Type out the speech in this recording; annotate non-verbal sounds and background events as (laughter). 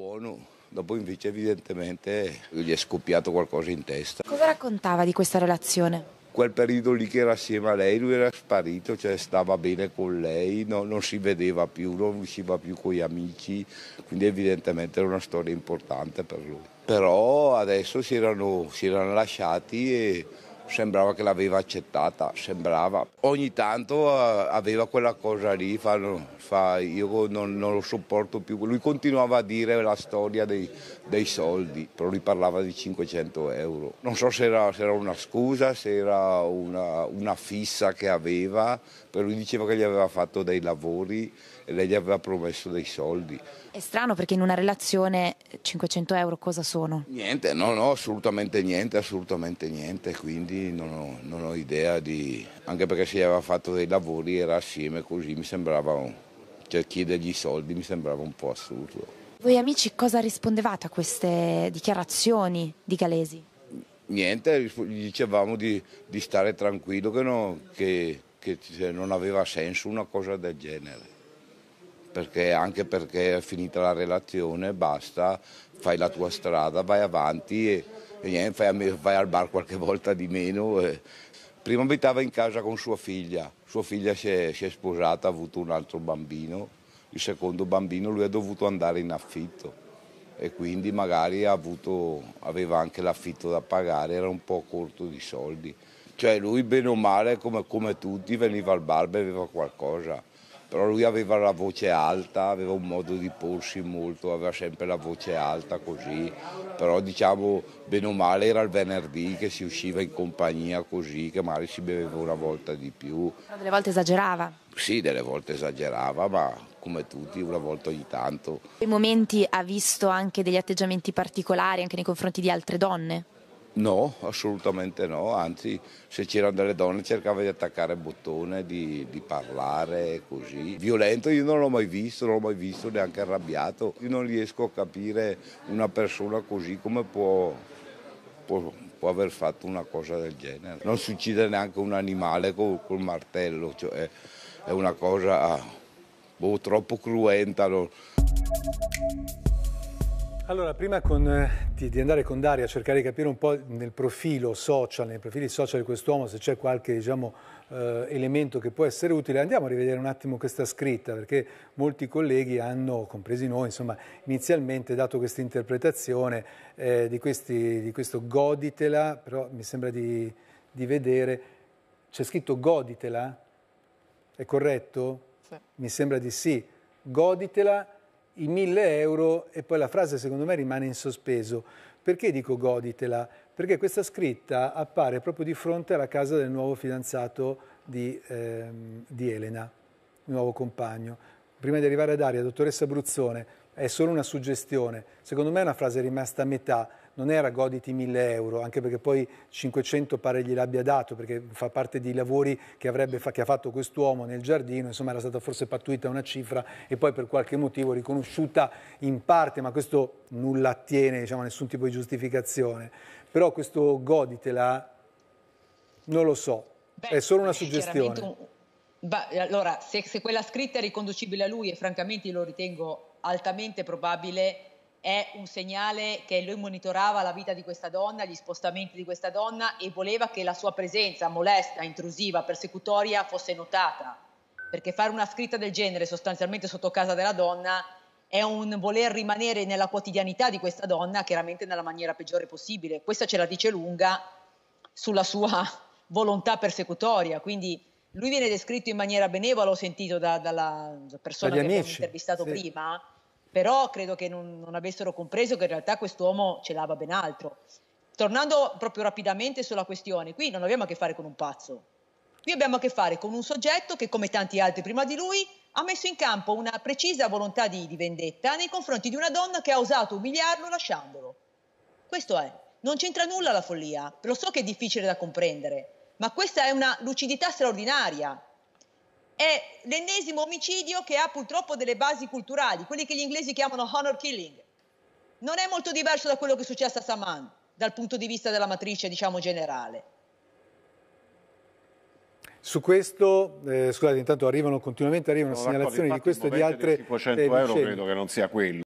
buono. Dopo invece evidentemente gli è scoppiato qualcosa in testa. Cosa raccontava di questa relazione? Quel periodo lì che era assieme a lei, lui era sparito, cioè stava bene con lei, no, non si vedeva più, non usciva più con gli amici, quindi evidentemente era una storia importante per lui. Però adesso si erano, si erano lasciati e sembrava che l'aveva accettata, sembrava. Ogni tanto eh, aveva quella cosa lì, fa, fa, io non, non, lo sopporto più. Lui continuava a dire la storia dei, dei soldi, però lui parlava di 500 euro. Non so se era, se era una scusa, se era una, una fissa che aveva, però lui diceva che gli aveva fatto dei lavori e lei gli aveva promesso dei soldi. È strano perché in una relazione 500 euro cosa sono? Niente, no, no, assolutamente niente, assolutamente niente, quindi non ho, non ho idea di... anche perché si aveva fatto dei lavori, era assieme così, mi sembrava... Un... cioè chiedergli i soldi mi sembrava un po' assurdo. Voi amici cosa rispondevate a queste dichiarazioni di Galesi? Niente, gli dicevamo di, di stare tranquillo che, no, che, che non aveva senso una cosa del genere perché, anche perché è finita la relazione, basta, fai la tua strada, vai avanti e, e niente, fai, vai al bar qualche volta di meno. E... Prima abitava in casa con sua figlia, sua figlia si è, si è sposata, ha avuto un altro bambino, il secondo bambino lui ha dovuto andare in affitto e quindi magari avuto, aveva anche l'affitto da pagare, era un po' corto di soldi. Cioè lui bene o male come, come tutti veniva al bar, beveva qualcosa però lui aveva la voce alta, aveva un modo di porsi molto, aveva sempre la voce alta così, però diciamo bene o male era il venerdì che si usciva in compagnia così, che magari si beveva una volta di più. Però delle volte esagerava? Sì, delle volte esagerava, ma come tutti, una volta ogni tanto. In quei momenti ha visto anche degli atteggiamenti particolari anche nei confronti di altre donne? No, assolutamente no, anzi se c'erano delle donne cercava di attaccare il bottone, di, di parlare così. Violento io non l'ho mai visto, non l'ho mai visto neanche arrabbiato. Io non riesco a capire una persona così come può, può, può aver fatto una cosa del genere. Non si uccide neanche un animale col, col martello, cioè è una cosa ah, boh, troppo cruenta. No? Allora, prima con, eh, di, di, andare con Daria a cercare di capire un po' nel profilo social, nei profili social di quest'uomo, se c'è qualche diciamo, eh, elemento che può essere utile, andiamo a rivedere un attimo questa scritta, perché molti colleghi hanno, compresi noi, insomma, inizialmente dato questa interpretazione eh, di, questi, di, questo goditela, però mi sembra di, di vedere, c'è scritto goditela? È corretto? Sì. Mi sembra di sì. Goditela i 1000 euro e poi la frase secondo me rimane in sospeso. Perché dico goditela? Perché questa scritta appare proprio di fronte alla casa del nuovo fidanzato di, ehm, di Elena, il nuovo compagno. Prima di arrivare ad Aria, dottoressa Bruzzone, è solo una suggestione. Secondo me è una frase rimasta a metà, non era goditi 1000 euro, anche perché poi 500 pare gliel'abbia dato, perché fa parte dei lavori che, avrebbe, che ha fatto quest'uomo nel giardino, insomma era stata forse pattuita una cifra e poi per qualche motivo riconosciuta in parte, ma questo nulla attiene, diciamo, a nessun tipo di giustificazione. Però questo goditela, non lo so, Beh, è solo una eh, suggestione. Un... Bah, allora, se, se quella scritta è riconducibile a lui e francamente lo ritengo altamente probabile è un segnale che lui monitorava la vita di questa donna, gli spostamenti di questa donna e voleva che la sua presenza molesta, intrusiva, persecutoria fosse notata. Perché fare una scritta del genere sostanzialmente sotto casa della donna è un voler rimanere nella quotidianità di questa donna, chiaramente nella maniera peggiore possibile. Questa ce la dice lunga sulla sua (laughs) volontà persecutoria. Quindi lui viene descritto in maniera benevola, ho sentito da, dalla persona che amici. abbiamo intervistato sì. prima, però credo che non, non, avessero compreso che in realtà quest'uomo ce l'aveva ben altro. Tornando proprio rapidamente sulla questione, qui non abbiamo a che fare con un pazzo, qui abbiamo a che fare con un soggetto che come tanti altri prima di lui ha messo in campo una precisa volontà di, di vendetta nei confronti di una donna che ha osato umiliarlo lasciandolo. Questo è, non c'entra nulla la follia, lo so che è difficile da comprendere, ma questa è una lucidità straordinaria. È l'ennesimo omicidio che ha purtroppo delle basi culturali, quelli che gli inglesi chiamano honor killing. Non è molto diverso da quello che è successo a Saman dal punto di vista della matrice, diciamo, generale. Su questo, eh, scusate, intanto arrivano continuamente arrivano segnalazioni di questo e di altre. Di 500 eh, euro credo che non sia quello.